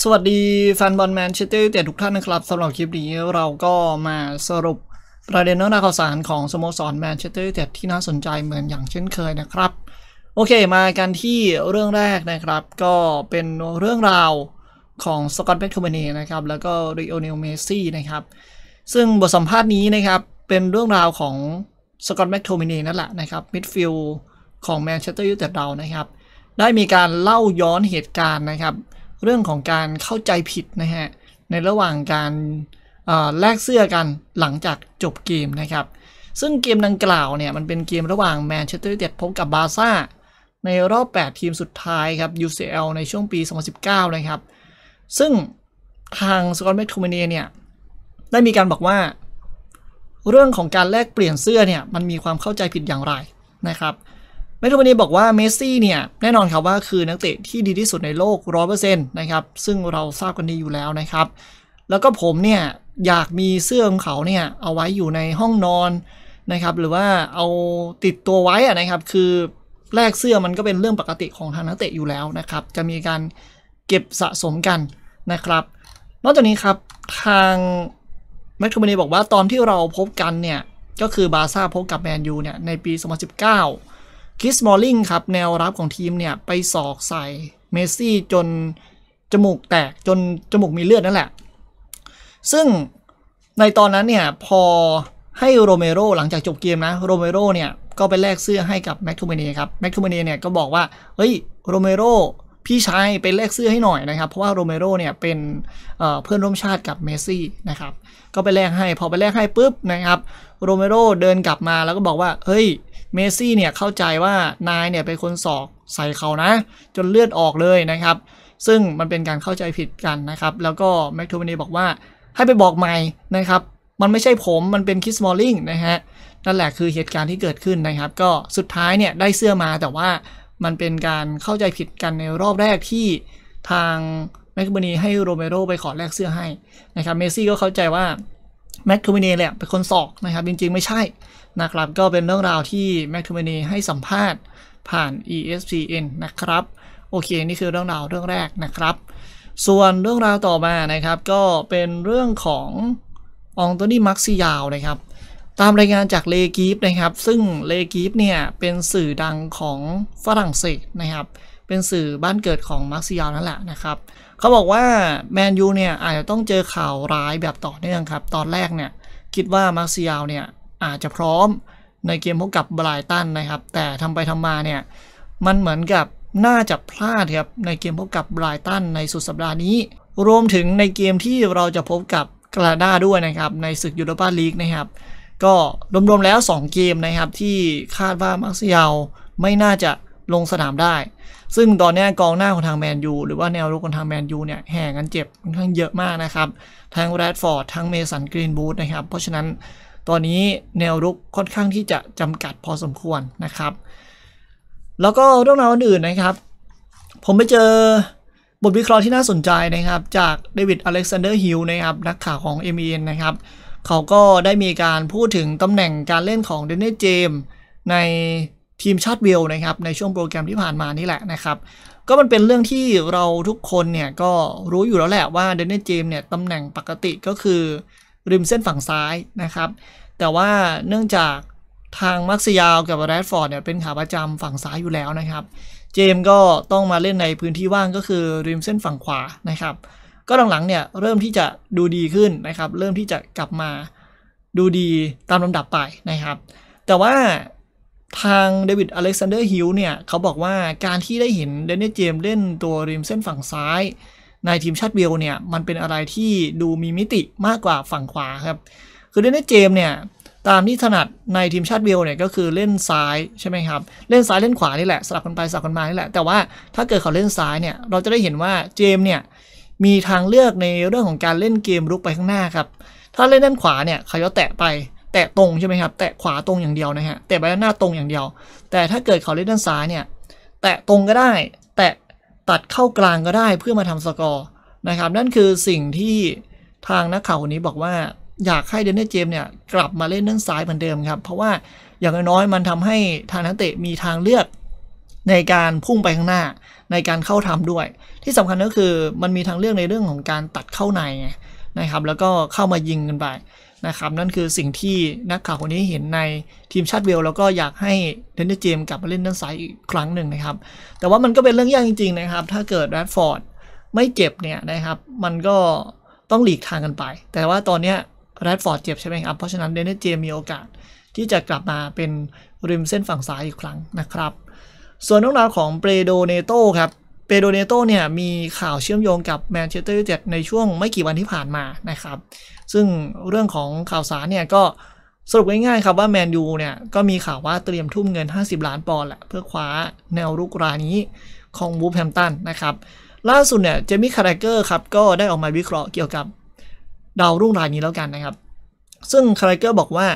สวัสดีแฟนบอลแมนเชสเตอร์ยูไนเต็ดทุกท่านนะครับสำหรับคลิปนี้เราก็มาสรุปประเด็นเรื่องราวข่าวสารของสโมสรแมนเชสเตอร์ยูไนเต็ดที่น่าสนใจเหมือนอย่างเช่นเคยนะครับ โอเคมากันที่เรื่องแรกนะครับ ก็เป็นเรื่องราวของสกอตแบ็คคอมเเน่นะครับ แล้วก็ริโอเนลเมซี่นะครับ ซึ่งบทสัมภาษณ์นี้นะครับ เป็นเรื่องราวของสกอตแบ็คคอมเเน่นั่นแหละนะครับมิดฟิลด์ของแมนเชสเตอร์ยูไนเต็ดเรานะครับ ได้มีการเล่าย้อนเหตุการณ์นะครับเรื่องของการเข้าใจผิดนะฮะในระหว่างการแลกเสื้อกันหลังจากจบเกมนะครับ ซึ่งเกมดังกล่าวเนี่ยมันเป็นเกมระหว่างแมนเชสเตอร์ยูไนเต็ดพบกับบาซ่าในรอบ 8 ทีมสุดท้ายครับ UCL ในช่วงปี 2019 นะครับ ซึ่งทางสกอตแมโทูเมเนีเนี่ยได้มีการบอกว่า เรื่องของการแลกเปลี่ยนเสื้อเนี่ยมันมีความเข้าใจผิดอย่างไรนะครับแมทูวานีบอกว่า เมสซี่ เนี่ย แน่นอนครับว่า คือ นักเตะ ที่ ดีที่สุดในโลกร100%นะครับ ซึ่งเราทราบกัน ดี อยู่แล้ว นะครับ แล้วก็ผม เนี่ย อยากมีเสื้อ ของเขา เนี่ย เอาไว้อยู่ในห้องนอน นะครับ หรือว่า เอา ติดตัวไว้นะครับ คือ แลก เสื้อ มัน ก็เป็นเรื่องปกติของทางนักเตะ อยู่แล้ว นะครับ จะมีการเก็บสะสมกัน นะครับ นอกจากนี้ครับ ทางแมคโทมเนีบอกว่าตอนที่เราพบกัน เนี่ย ก็คือ บาซ่า พบกับแมนยูเนี่ยในปี 2019คริสมอลลิงครับ แนวรับของทีม เนี่ย ไปสอกใส่ เมสซี่ จน จมูกแตก จน จมูกมีเลือดนั่นแหละ ซึ่ง ในตอนนั้น เนี่ย พอให้ โรเมโรหลังจากจบเกมนะ โรเมโรเนี่ย ก็ไปแลกเสื้อให้กับแม็กทูเมเน่ครับแม็กทูเมเน่เนี่ย ก็บอกว่า เฮ้ย โรเมโรพี่ชายไปแลกเสื้อให้หน่อยนะครับ เพราะว่า โรเมโรเนี่ย เป็นเพื่อนร่วมชาติกับ เมสซี่ นะครับ ก็ไปแลกให้ พอไปแลกให้ปุ๊บนะครับ โรเมโรเดินกลับมา แล้วก็บอกว่า เฮ้ยเมซี่เนี่ยเข้าใจว่านายเนี่ยเป็นคนสอกใส่เขานะจนเลือดออกเลยนะครับซึ่งมันเป็นการเข้าใจผิดกันนะครับแล้วก็แม็กทูเบนีบอกว่าให้ไปบอกใหม่นะครับมันไม่ใช่ผมมันเป็นคิสมอลลิงนะฮะนั่นแหละคือเหตุการณ์ที่เกิดขึ้นนะครับ ก็สุดท้ายเนี่ยได้เสื้อมาแต่ว่ามันเป็นการเข้าใจผิดกันในรอบแรกที่ทางแม็กบนีให้โรเมโรไปขอแลกเสื้อให้นะครับเมซี่ก็เข้าใจว่าแม็กคูเมเน่แลยเป็นคนสอกนะครับ จริงๆ ไม่ใช่นะครับ ก็เป็นเรื่องราวที่แม็กคูเมเน่ให้สัมภาษณ์ผ่าน ESPN นะครับ โอเค นี่คือเรื่องราวเรื่องแรกนะครับ ส่วนเรื่องราวต่อมา นะครับ ก็เป็นเรื่องขององตันี่มักซิยาวนะครับ ตามรายงานจากเลกีฟนะครับ ซึ่งเลกีฟเนี่ย เป็นสื่อดังของฝรั่งเศสนะครับเป็นสื่อบ้านเกิดของมาร์ซิยานั่นแหละนะครับ เขาบอกว่าแมนยูเนี่ยอาจจะต้องเจอข่าวร้ายแบบต่อเนื่องครับ ตอนแรกเนี่ยคิดว่ามาร์ซิยาเนี่ยอาจจะพร้อมในเกมพบกับไบรตันนะครับแต่ทำไปทำมาเนี่ยมันเหมือนกับน่าจะพลาดครับในเกมพบกับไบรตันในสุดสัปดาห์นี้ รวมถึงในเกมที่เราจะพบกับกราดาด้วยนะครับในศึกยูโรปาลีกนะครับก็รวมๆแล้ว 2 เกมนะครับที่คาดว่ามาร์เซียลไม่น่าจะลงสนามได้ ซึ่งตอนนี้กองหน้าของทางแมนยู หรือว่าแนวรุกของทางแมนยูเนี่ยแห่กันเจ็บค่อนข้างเยอะมากนะครับทั้งแรดฟอร์ดทั้งเมสันกรีนบูธนะครับ เพราะฉะนั้นตอนนี้แนวรุกค่อนข้างที่จะจำกัดพอสมควรนะครับ แล้วก็เรื่องราวอื่นนะครับ ผมไปเจอบทวิเคราะห์ที่น่าสนใจนะครับจากเดวิดอเล็กซานเดอร์ฮิลนะครับนักข่าวของ m อ n นะครับเขาก็ได้มีการพูดถึงตำแหน่งการเล่นของเดนเน่เจมในทีมชาติเวลนะครับในช่วงโปรแกรมที่ผ่านมานี่แหละนะครับ ก็มันเป็นเรื่องที่เราทุกคนเนี่ย ก็รู้อยู่แล้วแหละว่าเดนนิสเจมเนี่ยตำแหน่งปกติก็คือ ริมเส้นฝั่งซ้ายนะครับ แต่ว่าเนื่องจากทางมักซิยาวกับแรดฟอร์ดเนี่ยเป็นขาประจำฝั่งซ้ายอยู่แล้วนะครับเจมก็ต้องมาเล่นในพื้นที่ว่างก็คือ ริมเส้นฝั่งขวานะครับ ก็หลังๆเนี่ยเริ่มที่จะดูดีขึ้นนะครับ เริ่มที่จะกลับมาดูดีตามลำดับไปนะครับ แต่ว่าทางเดวิด อเล็กซานเดอร์ฮิลเนี่ย เขาบอกว่าการที่ได้เห็นเดนนี่เจมเล่นตัวริมเส้นฝั่งซ้ายในทีมชาติเวลเนี่ย มันเป็นอะไรที่ดูมีมิติมากกว่าฝั่งขวาครับ คือเดนนี่เจมเนี่ย ตามที่ถนัดในทีมชาติเวลเนี่ยก็คือเล่นซ้ายใช่ไหมครับ เล่นซ้ายเล่นขวานี่แหละสลับกันไปสลับกันมานี่แหละ แต่ว่าถ้าเกิดเขาเล่นซ้ายเนี่ย เราจะได้เห็นว่าเจมเนี่ยมีทางเลือกในเรื่องของการเล่นเกมรุกไปข้างหน้าครับ ถ้าเล่นด้านขวาเนี่ยเขาจะแตะไปแตะตรงใช่ไหมครับแตะขวาตรงอย่างเดียวนะฮะแตะใบหน้าตรงอย่างเดียว แต่ถ้าเกิดเขาเล่นด้านซ้ายเนี่ยแตะตรงก็ได้ แตะตัดเข้ากลางก็ได้เพื่อมาทำสกอร์นะครับ นั่นคือสิ่งที่ทางนักข่าวคนนี้บอกว่าอยากให้เดนนี่เจมเนี่ยกลับมาเล่นด้านซ้ายเหมือนเดิมครับ เพราะว่าอย่างน้อยมันทำให้ทางนักเตะมีทางเลือกในการพุ่งไปข้างหน้าในการเข้าทำด้วย ที่สำคัญก็คือมันมีทางเลือกในเรื่องของการตัดเข้าในนะครับแล้วก็เข้ามายิงกันไปนะครับนั่นคือสิ่งที่นักข่าวคนนี้เห็นในทีมชาติเวลแล้วก็อยากให้เดนนิสเจมกลับมาเล่นด้านซ้ายอีกครั้งหนึ่งนะครับ แต่ว่ามันก็เป็นเรื่องยากจริง ๆนะครับ ถ้าเกิดแรดฟอร์ดไม่เจ็บเนี่ยนะครับมันก็ต้องหลีกทางกันไป แต่ว่าตอนนี้แรดฟอร์ดเจ็บใช่ไหมครับเพราะฉะนั้นเดนนิสเจมมีโอกาสที่จะกลับมาเป็นริมเส้นฝั่งซ้ายอีกครั้งนะครับ ส่วนเรื่องราวของเปโดเนโตครับเปโดเนโตเนี่ยมีข่าวเชื่อมโยงกับแมนเชสเตอร์ยูไนเต็ดในช่วงไม่กี่วันที่ผ่านมานะครับ ซึ่งเรื่องของข่าวสารเนี่ยก็สรุปง่ายๆครับ ว่าแมนยูเนี่ยก็มีข่าวว่าเตรียมทุ่มเงิน 50 ล้านปอนด์แหละ เพื่อคว้าแนวรุกรานี้ของวูฟแฮมตันนะครับ ล่าสุดเนี่ยเจมี่คาร์เกอร์ครับก็ได้ออกมาวิเคราะห์เกี่ยวกับดาวรุ่งรายนี้แล้วกันนะครับ ซึ่งคาร์เกอร์บอกว่า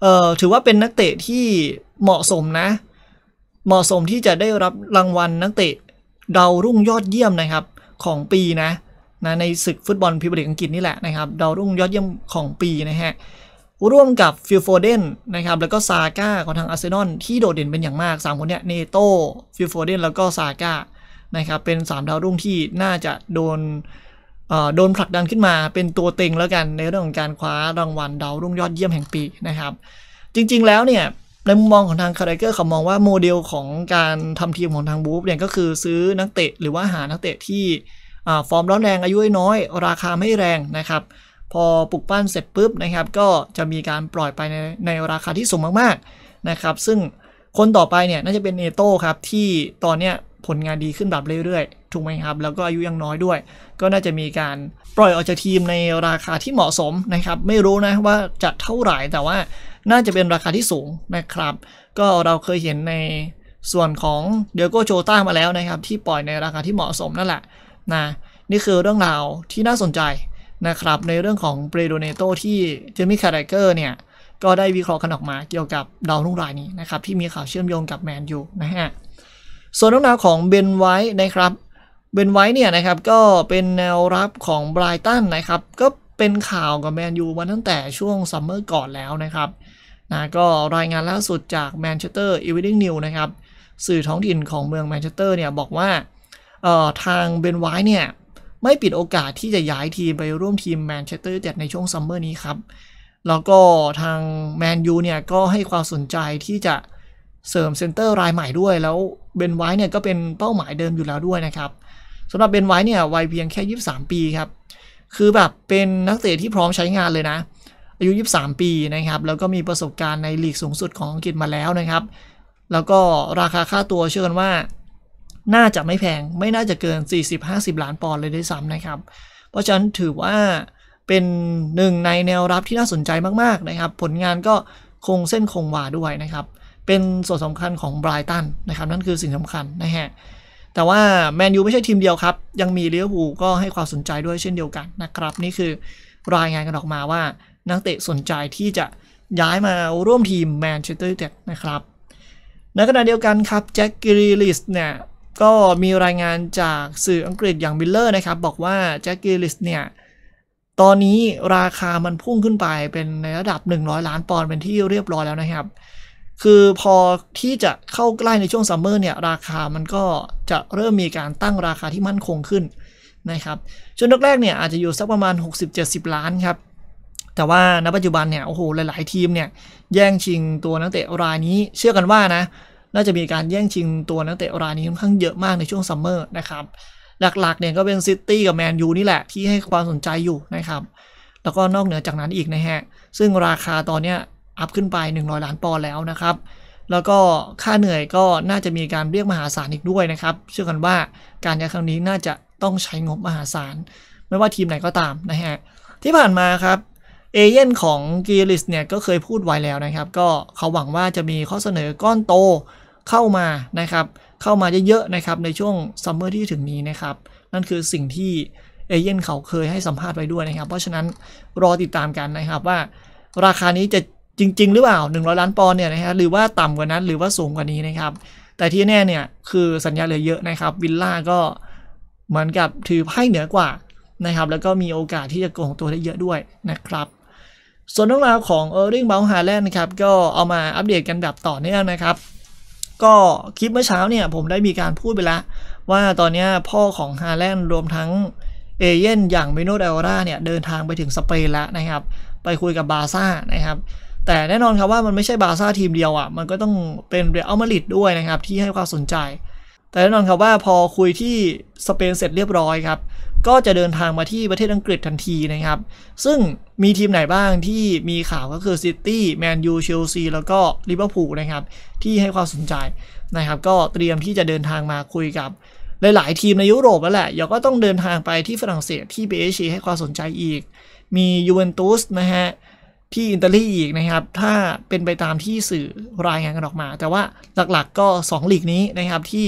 เอ่อถือว่าเป็นนักเตะที่เหมาะสมนะ เหมาะสมที่จะได้รับรางวัลนักเตะดาวรุ่งยอดเยี่ยมนะครับ ของปี นะนะในศึกฟุตบอลพรีเมียร์ลีกอังกฤษนี่แหละนะครับ ดาวรุ่งยอดเยี่ยมของปีนะฮะร่วมกับฟิลโฟเดนนะครับแล้วก็ซาก้าของทางอาร์เซนอลที่โดดเด่นเป็นอย่างมาก3คนเนี้ยเนโต้ฟิลโฟเดนแล้วก็ซาก้านะครับ เป็น 3 ดาวรุ่งที่น่าจะ โดนโดนผลักดันขึ้นมาเป็นตัวเต็งแล้วกันในเรื่องของการคว้ารางวัลดาวรุ่งยอดเยี่ยมแห่งปีนะครับจริงๆแล้วเนี่ยในมุมมองของทางคาร์เเกอร์เขามองว่า โมเดลของการทำทีมของทางบูฟเนี่ยก็คือซื้อนักเตะหรือว่าหานักเตะที่ฟอร์มร้อนแรงอายุน้อย ราคาไม่แรงนะครับ พอปลุกปั้นเสร็จปุ๊บนะครับ ก็จะมีการปล่อยไปในในราคาที่สูงมากๆนะครับ ซึ่งคนต่อไปเนี่ยน่าจะเป็นเอโต้ครับ ที่ตอนเนี้ยผลงานดีขึ้นแบบเรื่อย ๆถูกไหมครับ แล้วก็อายุยังน้อยด้วย ก็น่าจะมีการปล่อยออกจากทีมในราคาที่เหมาะสมนะครับ ไม่รู้นะว่าจะเท่าไหร่แต่ว่าน่าจะเป็นราคาที่สูงนะครับ ก็เราเคยเห็นในส่วนของเดียโกโจต้ามาแล้วนะครับที่ปล่อยในราคาที่เหมาะสมนั่นแหละนะนี่คือเรื่องราวที่น่าสนใจนะครับในเรื่องของเปรโดเนโตที่เจมี่คาร์เกอร์เนี่ยก็ได้วิเคราะห์กันออกมาเกี่ยวกับดาวรุ่งรายนี้นะครับ ที่มีข่าวเชื่อมโยงกับแมนยูนะฮะส่วนเรื่องราวของเบนไว้นะครับ เบนไว้เนี่ยนะครับก็เป็นแนวรับของไบรตันนะครับ ก็เป็นข่าวกับแมนยูมาตั้งแต่ช่วงซัมเมอร์ก่อนแล้วนะครับนะก็รายงานล่าสุดจากแมนเชสเตอร์อีเวนต์นิวนะครับ สื่อท้องถิ่นของเมืองแมนเชสเตอร์เนี่ยบอกว่าเอ่อทางเบนไว้เนี่ยไม่ปิดโอกาสที่จะย้ายทีมไปร่วมทีมแมนเชสเตอร์ยูไนเต็ดในช่วงซัมเมอร์นี้ครับแล้วก็ทางแมนยูเนี่ยก็ให้ความสนใจที่จะเสริมเซนเตอร์รายใหม่ด้วย แล้วเบนไว้เนี่ยก็เป็นเป้าหมายเดิมอยู่แล้วด้วยนะครับสำหรับเบนไว้เนี่ยวัยเพียงแค่ 23 ปีครับ คือแบบเป็นนักเตะที่พร้อมใช้งานเลยนะ อายุ 23 ปีนะครับ แล้วก็มีประสบการณ์ในลีกสูงสุดของอังกฤษมาแล้วนะครับ แล้วก็ราคาค่าตัวเชื่อกันว่าน่าจะไม่แพง ไม่น่าจะเกิน 40-50 ล้านปอนด์เลยด้วยซ้ำนะครับ เพราะฉะนั้นถือว่าเป็นหนึ่งในแนวรับที่น่าสนใจมากๆนะครับ ผลงานก็คงเส้นคงวาด้วยนะครับเป็นส่วนสำคัญของไบรตันนะครับ นั่นคือสิ่งสำคัญนะฮะ แต่ว่าแมนยูไม่ใช่ทีมเดียวครับ ยังมีเลี้ยวหูก็ให้ความสนใจด้วยเช่นเดียวกันนะครับ นี่คือรายงานกันออกมาว่านักเตะสนใจที่จะย้ายมาร่วมทีมแมนเชสเตอร์ยูไนเต็ดนะครับในขณะเดียวกันครับแจ็คกิริลิสเนี่ย ก็มีรายงานจากสื่ออังกฤษอย่างบิลเลอร์นะครับ บอกว่าแจ็คกิริสเนี่ยตอนนี้ราคามันพุ่งขึ้นไปเป็นในระดับ 100 ล้านปอนด์เป็นที่เรียบร้อยแล้วนะครับคือพอที่จะเข้าใกล้ในช่วงซัมเมอร์เนี่ยราคามันก็จะเริ่มมีการตั้งราคาที่มั่นคงขึ้นนะครับช่วงแรกๆเนี่ยอาจจะอยู่สักประมาณ 60-70 ล้านครับ แต่ว่าณปัจจุบันเนี่ยโอ้โหหลายๆทีมเนี่ยแย่งชิงตัวนักเตะรายนี้ เชื่อกันว่านะน่าจะมีการแย่งชิงตัวนักเตะรายนี้ค่อนข้างเยอะมากในช่วงซัมเมอร์นะครับหลักๆเนี่ยก็เป็นซิตี้กับแมนยูนี่แหละที่ให้ความสนใจอยู่นะครับแล้วก็นอกเหนือจากนั้นอีกนะฮะ ซึ่งราคาตอนเนี้ยอัพขึ้นไป100ล้านปอนด์แล้วนะครับแล้วก็ค่าเหนื่อยก็น่าจะมีการเรียกมหาศาลอีกด้วยนะครับ เชื่อกันว่าการย้ายครั้งนี้น่าจะต้องใช้งบมหาศาลไม่ว่าทีมไหนก็ตามนะฮะที่ผ่านมาครับเอเย่นของกีริสเนี่ยก็เคยพูดไว้แล้วนะครับ ก็เขาหวังว่าจะมีข้อเสนอก้อนโตเข้ามานะครับ เข้ามาเยอะๆนะครับในช่วงซัมเมอร์ที่ถึงนี้นะครับ นั่นคือสิ่งที่เอเย่นเขาเคยให้สัมภาษณ์ไว้ด้วยนะครับ เพราะฉะนั้นรอติดตามกันนะครับว่าราคานี้จะจริงๆหรือเปล่า 100ล้านปอนด์เนี่ยนะฮะหรือว่าต่ำกว่านั้นหรือว่าสูงกว่านี้นะครับ แต่ที่แน่เนี่ย คือสัญญาเหลือเยอะนะครับ วิลล่าก็เหมือนกับถือไพ่เหนือกว่านะครับ แล้วก็มีโอกาสที่จะโกงตัวได้เยอะด้วยนะครับ ส่วนเรื่องราวของเออร์ลิงเบลฮาแลนด์นะครับ ก็เอามาอัปเดตกันแบบต่อเนื่องนะครับ ก็คลิปเมื่อเช้าเนี่ยผมได้มีการพูดไปแล้วว่าตอนนี้พ่อของฮาแลนด์รวมทั้งเอเย่นอย่างเมโนเดลราเนี่ยเดินทางไปถึงสเปนแล้วนะครับ ไปคุยกับบาซ่านะครับแต่แน่นอนครับว่ามันไม่ใช่บาซ่าทีมเดียวอะ่ะ มันก็ต้องเป็นเรอัลมาดริดด้วยนะครับ ที่ให้ความสนใจ แต่แน่นอนครับว่าพอคุยที่ สเปนเสร็จเรียบร้อยครับ ก็จะเดินทางมาที่ประเทศอังกฤษทันทีนะครับ ซึ่งมีทีมไหนบ้างที่มีข่าวก็คือซิตี้แมนยูเชลซีแล้วก็ลิเวอร์พูลนะครับ ที่ให้ความสนใจนะครับ ก็เตรียมที่จะเดินทางมาคุยกับหลาย ๆ ทีมในยุโรปแล้วแหละเังก็ต้องเดินทางไปที่ฝรั่งเศสที่เบเอชีให้ความสนใจอีก มียูเวนตุสนะฮะที่อิตาลีอีกนะครับ ถ้าเป็นไปตามที่สื่อรายงานกันออกมา แต่ว่าหลักๆก็ 2 ลีกนี้นะครับที่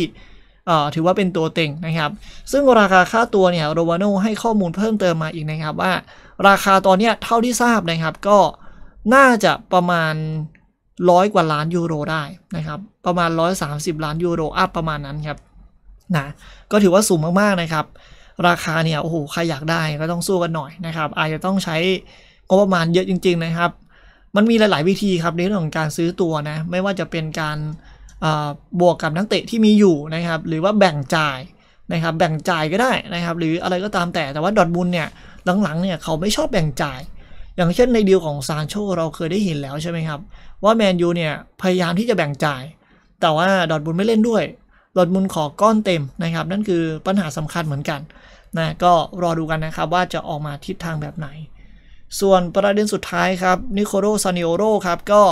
ถือว่าเป็นตัวเต็งนะครับ ซึ่งราคาค่าตัวเนี่ยโรวาโนให้ข้อมูลเพิ่มเติมมาอีกนะครับ ว่าราคาตอนนี้เท่าที่ทราบนะครับ ก็น่าจะประมาณร้อยกว่าล้านยูโรได้นะครับ ประมาณ 130 ล้านยูโรอัพประมาณนั้นครับนะก็ถือว่าสูงมากๆนะครับ ราคาเนี่ยโอ้โหใครอยากได้ก็ต้องสู้กันหน่อยนะครับอาจจะต้องใช้งบประมาณเยอะจริงๆนะครับ มันมีหลาย ๆ วิธีครับในเรื่องของการซื้อตัวนะ ไม่ว่าจะเป็นการบวกกับนักเตะที่มีอยู่นะครับ หรือว่าแบ่งจ่ายนะครับ แบ่งจ่ายก็ได้นะครับ หรืออะไรก็ตามแต่ แต่ว่าดอทบุลเนี่ยหลังๆเนี่ยเขาไม่ชอบแบ่งจ่าย อย่างเช่นในดีลของซานโชเราเคยได้เห็นแล้วใช่ไหมครับ ว่าแมนยูเนี่ยพยายามที่จะแบ่งจ่าย แต่ว่าดอทบุลไม่เล่นด้วยดอทบุลขอก้อนเต็มนะครับนั่นคือปัญหาสำคัญเหมือนกันนะก็รอดูกันนะครับว่าจะออกมาทิศทางแบบไหนส่วนประเด็นสุดท้ายครับนิโคโรซานิโอโรครับ ก็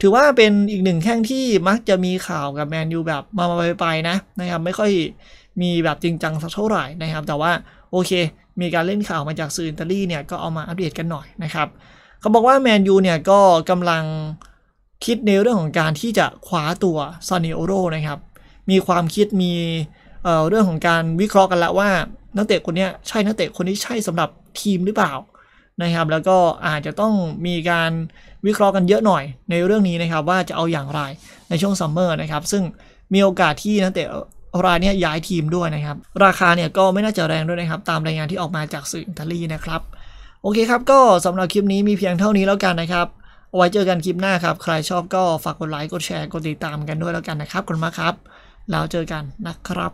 ถือว่าเป็นอีกหนึ่งแข้งที่มักจะมีข่าวกับแมนยูแบบมาไปไปนะนะครับไม่ค่อยมีแบบจริงจังสักเท่าไหร่นะครับ แต่ว่าโอเคมีการเล่นข่าวมาจากสื่ออิตาลีเนี่ยก็เอามาอัปเดตกันหน่อยนะครับเขาบอกว่าแมนยูเนี่ยก็กำลังคิดในเรื่องของการที่จะคว้าตัวซานิโอโรนะครับมีความคิดมีเเรื่องของการวิเคราะห์กันแล้วว่านักเตะคนนี้ใช่นักเตะคนนี้ใช่สำหรับทีมหรือเปล่านะครับแล้วก็อาจจะต้องมีการวิเคราะห์กันเยอะหน่อย ในเรื่องนี้นะครับ ว่าจะเอาอย่างไรในช่วงซัมเมอร์นะครับซึ่งมีโอกาสที่นักเตะรายนี้ย้ายทีมด้วยนะครับ ราคาเนี่ยก็ไม่น่าจะแรงด้วยนะครับ ตามรายงานที่ออกมาจากสื่ออิตาลีนะครับ โอเคครับก็สำหรับคลิปนี้มีเพียงเท่านี้แล้วกันนะครับเอาไว้เจอกันคลิปหน้าครับ ใครชอบก็ฝากกดไลค์ กดแชร์ กดติดตามกันด้วยแล้วกันนะครับคุณมากครับแล้วเจอกันนะครับ